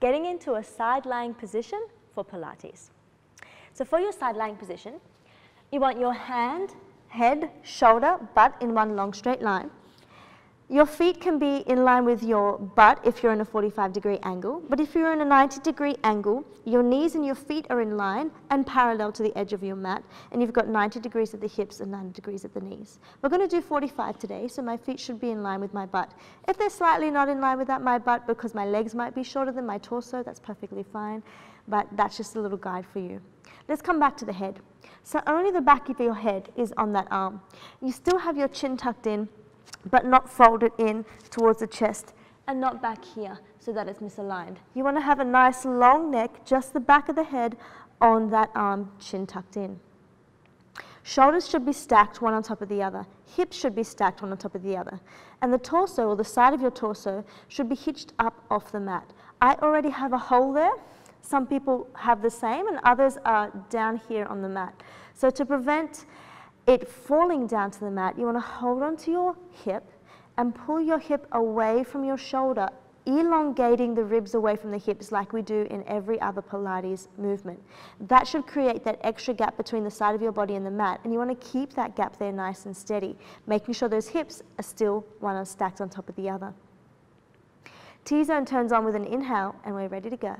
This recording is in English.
getting into a side lying position for Pilates. So for your side lying position, you want your hand, head, shoulder, butt in one long straight line. Your feet can be in line with your butt if you're in a 45 degree angle, but if you're in a 90 degree angle, your knees and your feet are in line and parallel to the edge of your mat, and you've got 90 degrees at the hips and 90 degrees at the knees. We're going to do 45 today, so my feet should be in line with my butt. If they're slightly not in line with that, my butt, because my legs might be shorter than my torso, that's perfectly fine, but that's just a little guide for you. Let's come back to the head. So only the back of your head is on that arm. You still have your chin tucked in, but not folded in towards the chest and not back here so that it's misaligned. You want to have a nice long neck, just the back of the head on that arm, chin tucked in. Shoulders should be stacked one on top of the other. Hips should be stacked one on top of the other. And the torso or the side of your torso should be hitched up off the mat. I already have a hole there. Some people have the same and others are down here on the mat. So to prevent it falling down to the mat, you want to hold onto your hip and pull your hip away from your shoulder, elongating the ribs away from the hips like we do in every other Pilates movement. That should create that extra gap between the side of your body and the mat, and you want to keep that gap there nice and steady, making sure those hips are still one stacked on top of the other. T-zone turns on with an inhale, and we're ready to go.